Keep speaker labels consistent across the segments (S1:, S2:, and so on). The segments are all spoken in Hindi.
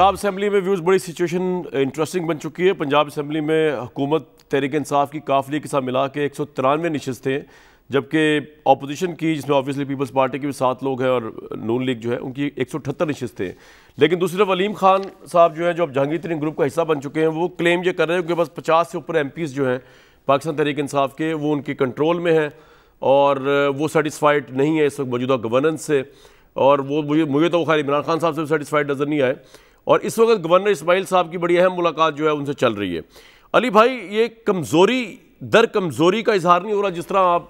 S1: पंजाब असम्बली में व्यूज़ बड़ी सिचुएशन इंटरेस्टिंग बन चुकी है पंजाब असम्बली में हुकूमत तहरीक इंसाफ की काफिले के साथ मिला के एक सौ तिरानवे थे जबकि अपोजिशन की जिसमें ऑब्वियसली पीपल्स पार्टी के भी सात लोग हैं और नून लीग जो है उनकी एक सौ अठहत्तर थे लेकिन दूसरी तरफ वलीम खान साहब जो हैं जो अब जहांगीर तरीन ग्रुप का हिस्सा बन चुके हैं वो क्लेम ये कर रहे हैं कि बस पचास से ऊपर एम पीज़ जो हैं पाकिस्तान तहरीक इंसाफ के वो उनके कंट्रोल में हैं और वो सेटिसफाइड नहीं है इस वक्त मौजूदा गवर्नेंस से और वो मुझे मुझे तो खैर इमरान खान साहब से सेटिसफाइड नज़र नहीं आए और इस वक्त गवर्नर इसमाइल साहब की बड़ी अहम मुलाकात जो है उनसे चल रही है अली भाई ये कमज़ोरी दर कमज़ोरी का इजहार नहीं हो रहा जिस तरह आप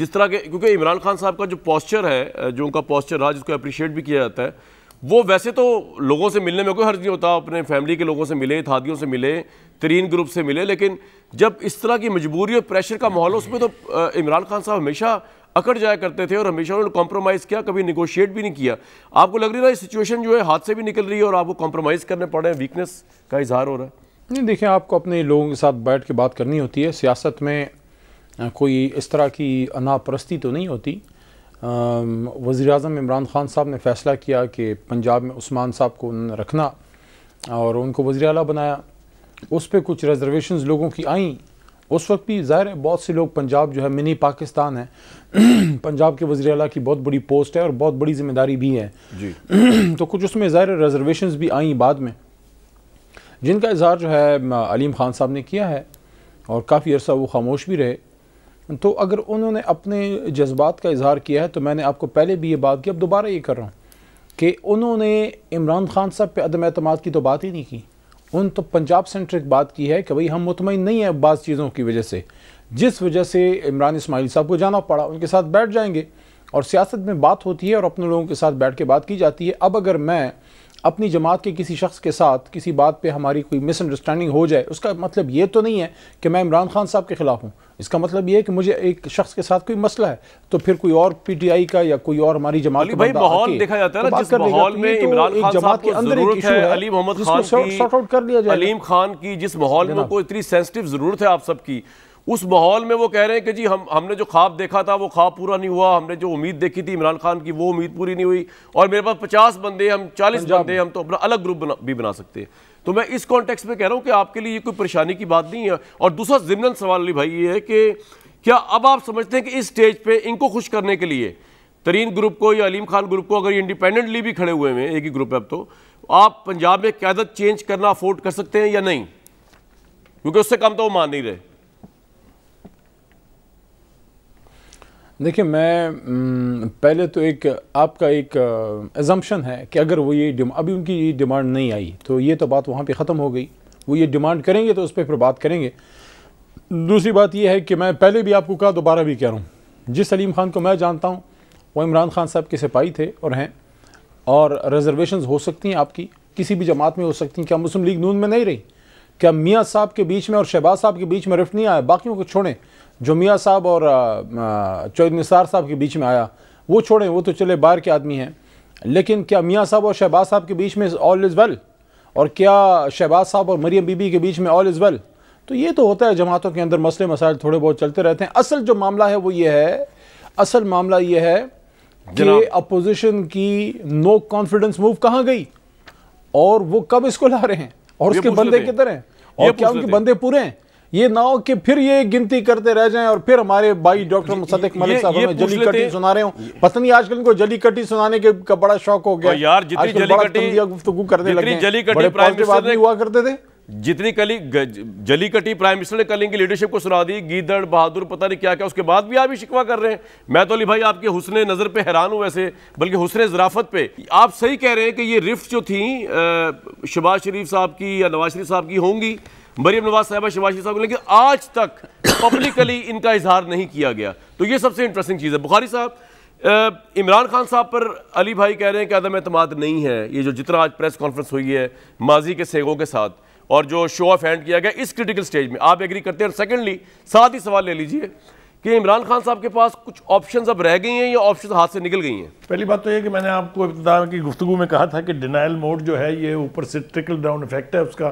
S1: जिस तरह के क्योंकि इमरान खान साहब का जो पॉस्चर है जो उनका पॉस्चर रहा जिसको अप्रिशिएट भी किया जाता है वो वैसे तो लोगों से मिलने में कोई हर्ज नहीं होता अपने फैमिली के लोगों से मिले थादियों से मिले तरीन ग्रुप से मिले लेकिन जब इस तरह की मजबूरी और प्रेशर का माहौल उसमें तो इमरान खान साहब हमेशा अकड़ जाया करते थे और हमेशा उन्होंने कॉम्प्रोमाइज़ किया कभी निगोशिएट भी नहीं किया आपको लग रही ना सिचुएशन जो है हाथ से भी निकल रही है और आपको कॉम्प्रोमाइज़ करने पड़े हैं वीकनेस का इजहार हो रहा है
S2: नहीं देखिए आपको अपने लोगों के साथ बैठ के बात करनी होती है सियासत में कोई इस तरह की अनापरस्ती तो नहीं होती वज़ी अजम इमरान ख़ान साहब ने फ़ैसला किया कि पंजाब में उस्मान साहब को रखना और उनको वज़ी अला बनाया उस पर कुछ रिजर्वेशन लोगों की आईं उस वक्त भी ज़ाहिर है बहुत से लोग पंजाब जो है मिनी पाकिस्तान है पंजाब के वजी अला की बहुत बड़ी पोस्ट है और बहुत बड़ी जिम्मेदारी भी है जी तो कुछ उसमें ज़ाहिर रिजर्वेशन भी आई बाद में जिनका इजहार जो है अलीम ख़ान साहब ने किया है और काफ़ी अर्सा वो खामोश भी रहे तो अगर उन्होंने अपने जज्बात का इजहार किया है तो मैंने आपको पहले भी ये बात की अब दोबारा ये कर रहा हूँ कि उन्होंने इमरान खान साहब पे अदम अतमाद की तो बात ही नहीं की उन तो पंजाब सेंट्रिक बात की है कि भाई हम मुतमिन नहीं हैं बाज़ चीज़ों की वजह से जिस वजह से इमरान इसमाइल साहब को जाना पड़ा उनके साथ बैठ जाएंगे और सियासत में बात होती है और अपने लोगों के साथ बैठ के बात की जाती है अब अगर मैं अपनी जमात के किसी शख्स के साथ किसी बात पे हमारी कोई मिसअंडरस्टैंडिंग हो जाए उसका मतलब ये तो नहीं है कि मैं इमरान खान साहब के ख़िलाफ़ हूँ इसका मतलब ये है कि मुझे एक शख्स के साथ कोई मसला है तो फिर कोई और पीटीआई का या कोई और हमारी जमात भाई माहौल देखा जाता है ना तो जिस माहौल में तो इमरान खान जमात के अंदर एक है अली मोहम्मद खान की सॉर्ट आउट कर लिया जाए
S1: अलीम खान की जिस माहौल में उनको इतनी सेंसिटिव ज़रूरत है आप सबकी उस माहौल में वो कह रहे हैं कि जी हम हमने जो ख्वाब देखा था वो ख्वाब पूरा नहीं हुआ हमने जो उम्मीद देखी थी इमरान खान की वो उम्मीद पूरी नहीं हुई और मेरे पास पचास बंदे हम चालीस बंदे हम तो अपना अलग ग्रुप बना, भी बना सकते हैं तो मैं इस कॉन्टेक्स्ट में कह रहा हूँ कि आपके लिए ये कोई परेशानी की बात नहीं है और दूसरा जिमनल सवाल अली भाई ये है कि क्या अब आप समझते हैं कि इस स्टेज पर इनको खुश करने के लिए तरीन ग्रुप को या अलीम खान ग्रुप को अगर इंडिपेंडेंटली भी खड़े हुए हैं एक ही ग्रुप है अब तो आप पंजाब में क्यादत चेंज करना अफोर्ड कर सकते हैं या नहीं क्योंकि उससे कम तो वो मान नहीं रहे
S2: देखिए मैं पहले तो एक आपका एक एजम्पन है कि अगर वो ये अभी उनकी ये डिमांड नहीं आई तो ये तो बात वहाँ पे ख़त्म हो गई वो ये डिमांड करेंगे तो उस पर फिर बात करेंगे दूसरी बात यह है कि मैं पहले भी आपको कहा दोबारा भी कह रहा हूँ जिस सलीम खान को मैं जानता हूँ वो इमरान खान साहब के सिपाही थे और हैं और रिजर्वेशन हो सकती हैं आपकी किसी भी जमात में हो सकती हैं क्या मुस्लिम लीग नून में नहीं रही क्या मियाँ साहब के बीच में और शहबाज साहब के बीच में रिफ्ट नहीं आया बाकियों को छोड़ें जो मियाँ साहब और चौधरी निसार साहब के बीच में आया वो छोड़ें वो तो चले बाहर के आदमी हैं लेकिन क्या मियाँ साहब और शहबाज साहब के बीच में ऑल इज़ वेल और क्या शहबाज साहब और मरियम बीबी के बीच में ऑल इज़ वेल तो ये तो होता है जमातों के अंदर मसले मसाइल थोड़े बहुत चलते रहते हैं असल जो मामला है वो ये है असल मामला ये है कि अपोजिशन की नो कॉन्फिडेंस मूव कहाँ गई और वो कब इसको ला रहे हैं और उसके बंदे किधर हैं और क्या उनके बंदे पूरे हैं ये ना हो कि फिर ये गिनती करते रह जाएं और फिर हमारे भाई डॉक्टर मुसदक मलिक साहब हमें जली कटी सुना रहे हो पता नहीं आजकल इनको जली कटी सुनाने के का बड़ा शौक हो गया यार जितनी जली कटी गुफ्तगू करने लगे जली कटी
S1: हुआ करते थे जितनी कली जली कटी प्राइम मिनिस्टर ने कलिंग की लीडरशिप को सुना दी गीदड़ बहादुर पता नहीं क्या क्या उसके बाद भी आप ही शिकवा कर रहे हैं मैं तो अली भाई आपके हुसन नज़र पे हैरान हूँ वैसे बल्कि हुसन ज़राफत पे आप सही कह रहे हैं कि ये रिफ्ट जो थी शबाज शरीफ साहब की या नवाज शरीफ साहब की होंगी मरीम नवाज साहबा शबाज शरीफ साहब लेकिन आज तक पब्लिकली इनका इजहार नहीं किया गया तो ये सबसे इंटरेस्टिंग चीज़ है बुखारी साहब इमरान खान साहब पर अली भाई कह रहे हैं कि अदम अतमाद नहीं है ये जो जितना आज प्रेस कॉन्फ्रेंस हुई है माजी के सेगों के साथ और जो शो ऑफ हैंड किया गया इस क्रिटिकल स्टेज में आप एग्री करते हैं और सेकेंडली साथ ही सवाल ले लीजिए कि इमरान खान साहब के पास कुछ ऑप्शंस अब रह गई हैं या ऑप्शन हाथ से निकल गई हैं
S3: पहली बात तो ये कि मैंने आपको इब्तदार की गुफ्तु में कहा था कि डिनाइल मोड जो है ये ऊपर से ट्रिकल डाउन इफेक्ट है उसका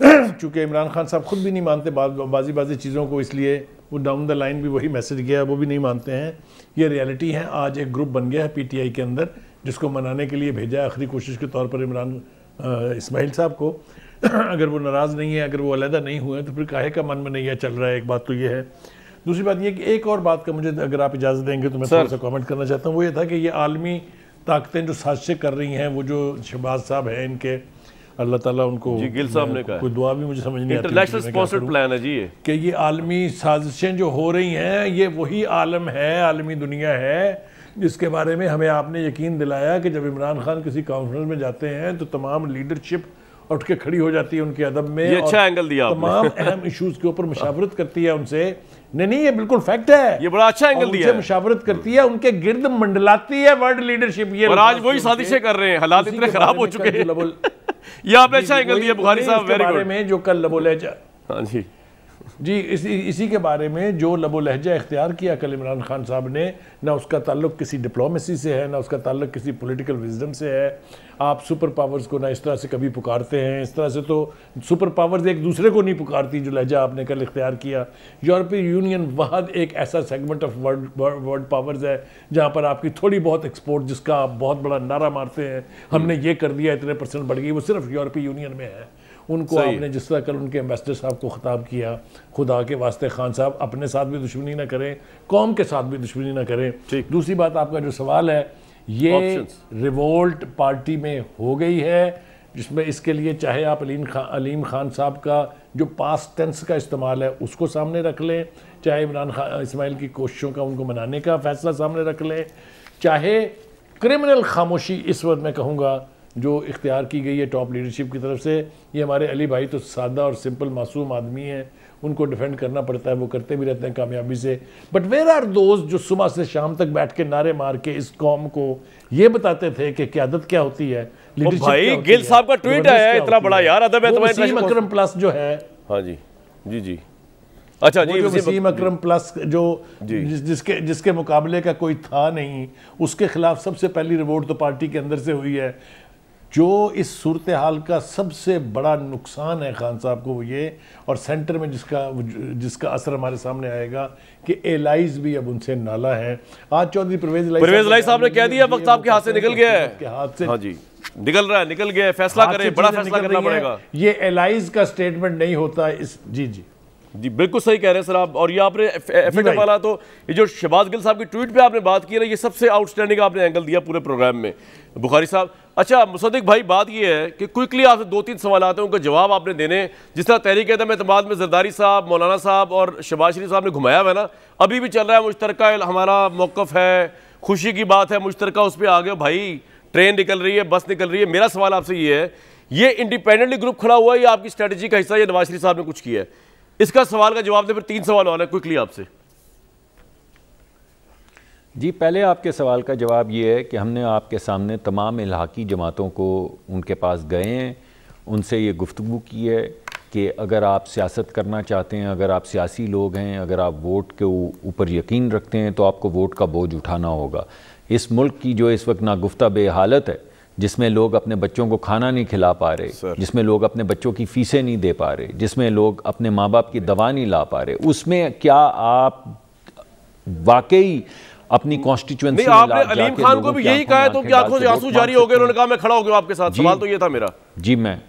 S3: चूँकि इमरान खान साहब खुद भी नहीं मानते बाजी बाजी चीज़ों को इसलिए वो डाउन द लाइन भी वही मैसेज गया वो भी नहीं मानते हैं ये रियलिटी है आज एक ग्रुप बन गया है पी के अंदर जिसको मनाने के लिए भेजा आखिरी कोशिश के तौर पर इमरान इसमाइल साहब को अगर वो नाराज़ नहीं है अगर वो अलहदा नहीं हुए तो फिर काहे का मन में नहीं है चल रहा है एक बात तो ये है दूसरी बात यह कि एक और बात का मुझे अगर आप इजाज़त देंगे तो मैं थोड़ा सा कमेंट करना चाहता हूँ वो ये था कि ये आलमी ताकतें जो साजिशें कर रही हैं वो जो शहबाज साहब हैं इनके अल्लाह ताला उनको जी गिल साहब ने कहा कोई दुआ भी मुझे समझ नहीं इंटरनेशनल स्पॉन्सर्ड प्लान है जी ये कि ये आलमी साजिशें जो हो रही हैं ये वही आलम है आलमी दुनिया है जिसके बारे में हमें आपने यकीन दिलाया कि जब इमरान खान किसी कॉन्फ्रेंस में जाते हैं तो तमाम लीडरशिप उठ के खड़ी हो जाती है उनके अदब में ये अच्छा एंगल दिया तमाम अहम इशूज के ऊपर मशावरत करती है उनसे नहीं नहीं ये बिल्कुल फैक्ट है ये बड़ा अच्छा एंगल दिया मशावरत करती है उनके गिर्द
S1: मंडलाती है वर्ल्ड लीडरशिप ये आज वही साजिशें कर रहे हैं हालात इतने खराब हो चुके हैं ये आपने अच्छा एंगल दिया बुखारी साहब वेरी गुड
S3: में जो कल लबोलहजा हाँ जी जी इसी इसी के बारे में जो लबो लहजा इख्तियार किया कल इमरान खान साहब ने ना उसका ताल्लुक किसी डिप्लोमेसी से है ना उसका ताल्लुक किसी पॉलिटिकल विजडम से है आप सुपर पावर्स को ना इस तरह से कभी पुकारते हैं इस तरह से तो सुपर पावर्स एक दूसरे को नहीं पुकारती जो लहजा आपने कल इख्तियार किया यूरोपीय यूनियन वहद एक ऐसा segment of world world powers है जहाँ पर आपकी थोड़ी बहुत एक्सपोर्ट जिसका आप बहुत बड़ा नारा मारते हैं हमने हम्म। ये कर दिया इतने परसेंट बढ़ गई वो सिर्फ यूरोपीय यूनियन में है उनको आपने जिस तरह कल उनके एम्बेसडर साहब को ख़ताब किया खुदा के वास्ते खान साहब अपने साथ भी दुश्मनी ना करें कौम के साथ भी दुश्मनी ना करें दूसरी बात आपका जो सवाल है ये रिवोल्ट पार्टी में हो गई है जिसमें इसके लिए चाहे आप अलीम खान अलीम खान साहब का जो पास टेंस का इस्तेमाल है उसको सामने रख लें चाहे इमरान खान इसमाइल की कोशिशों का उनको मनाने का फैसला सामने रख लें चाहे क्रिमिनल खामोशी इस वक्त मैं कहूँगा जो इख्तियार की गई है टॉप लीडरशिप की तरफ से ये हमारे अली भाई तो सादा और सिंपल मासूम आदमी हैं उनको डिफेंड करना पड़ता है वो करते भी रहते हैं कामयाबी से बट वेर आर दोस्त जो सुबह से शाम तक बैठ के नारे मार के इस कौम को ये बताते थे कि क्यादत क्या होती है भाई गिल साहब का ट्वीट आया इतना बड़ा यार अदब है तो वसीम अकरम
S1: प्लस जो है हाँ जी जी जी अच्छा जी वसीम अकरम
S3: प्लस जो जिस, जिसके जिसके मुकाबले का कोई था नहीं उसके खिलाफ सबसे पहली रिवोट तो पार्टी के अंदर से हुई है जो इस सूरत हाल का सबसे बड़ा नुकसान है खान साहब को वो ये और सेंटर में जिसका जिसका असर हमारे सामने आएगा कि एलाइज भी अब उनसे नाला है आज चौधरी परवेज परवेज लाई साहब ने कह दिया वक्त आपके हाथ से निकल गया है
S1: हाथ से हाँ जी निकल रहा है निकल गया फैसला करें बड़ा फैसला करना पड़ेगा
S3: ये एलाइज का स्टेटमेंट नहीं होता इस
S1: जी जी जी बिल्कुल सही कह रहे हैं सर आप और ये आपने एफ वाला तो ये जो शहबाज गिल साहब की ट्वीट पे आपने बात की ना ये सबसे आउटस्टैंडिंग आपने एंगल दिया पूरे प्रोग्राम में बुखारी साहब अच्छा मुसदिक भाई बात यह है कि क्विकली आपसे दो तीन सवाल आते हैं उनका जवाब आपने देने जिस तरह तहरीक में अतमाद में जरदारी साहब मौलाना साहब और शबाज शरीफ साहब ने घुमाया हुआ ना अभी भी चल रहा है मुश्तरक हमारा मौक़ है खुशी की बात है मुश्तरक उस पर आ गए भाई ट्रेन निकल रही है बस निकल रही है मेरा सवाल आपसे ये है ये इंडिपेंडेंटली ग्रुप खड़ा हुआ है या आपकी स्ट्रेटजी का हिस्सा या नवाज शरीफ साहब ने कुछ किया है इसका सवाल का जवाब दे फिर तीन सवाल और है क्विकली आपसे
S4: जी पहले आपके सवाल का जवाब ये है कि हमने आपके सामने तमाम इलाकी जमातों को उनके पास गए हैं उनसे ये गुफ्तु की है कि अगर आप सियासत करना चाहते हैं अगर आप सियासी लोग हैं अगर आप वोट के ऊपर यकीन रखते हैं तो आपको वोट का बोझ उठाना होगा इस मुल्क की जो इस वक्त नागुफ्ता बेहालत है जिसमें लोग अपने बच्चों को खाना नहीं खिला पा रहे जिसमें लोग अपने बच्चों की फ़ीसें नहीं दे पा रहे जिसमें लोग अपने माँ बाप की दवा नहीं ला पा रहे उसमें क्या आप वाकई अपनी कॉन्स्टिट्यूंसी आपने अलीम खान को भी यही कहा तो आंखों से आंसू जारी हो गए उन्होंने
S1: कहा मैं खड़ा हो गया आपके साथ सवाल तो ये
S4: था मेरा जी मैं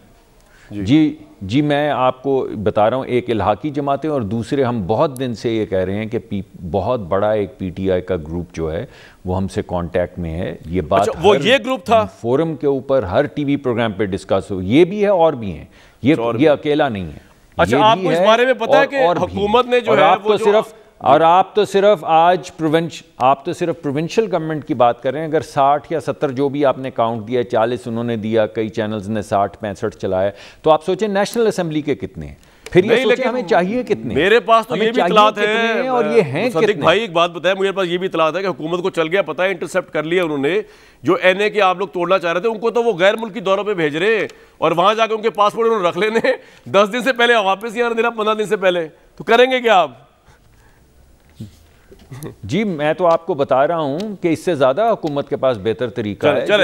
S4: जी जी मैं आपको बता रहा हूँ एक इलाकी जमातें और दूसरे हम बहुत दिन से ये कह रहे हैं कि पी, बहुत बड़ा एक पीटीआई का ग्रुप जो है वो हमसे कांटेक्ट में है ये बात अच्छा, वो ये ग्रुप था फोरम के ऊपर हर टीवी प्रोग्राम पे डिस्कस हो ये भी है और भी है ये अच्छा, ये अकेला नहीं है अच्छा आपको इस बारे में पता है कि हुकूमत ने जो है आपको सिर्फ और आप तो सिर्फ आज प्रोविंश आप तो सिर्फ प्रोविंशियल गवर्नमेंट की बात करें अगर 60 या 70 जो भी आपने काउंट दिया चालीस उन्होंने दिया कई चैनल्स ने 60 पैंसठ चलाया तो आप सोचें नेशनल असेंबली के कितने हैं फिर ये लेकिन हमें चाहिए कितने मेरे पास तो ये भी इतलात है और ये हैं कितने भाई एक
S1: बात बताया मेरे पास ये भी इतलात है कि हुकूमत को चल गया पता है इंटरसेप्ट कर लिया उन्होंने जो एन ए के आप लोग तोड़ना चाह रहे थे उनको तो वो गैर मुल्की दौरों पे भेज रहे हैं और वहां जाकर उनके पासपोर्ट उन्होंने रख लेने दस दिन से पहले वापस ही आने देना पंद्रह दिन से पहले तो करेंगे क्या आप
S4: जी मैं तो आपको बता रहा हूं कि इससे ज्यादा हुकूमत के पास बेहतर तरीका चले, है चले।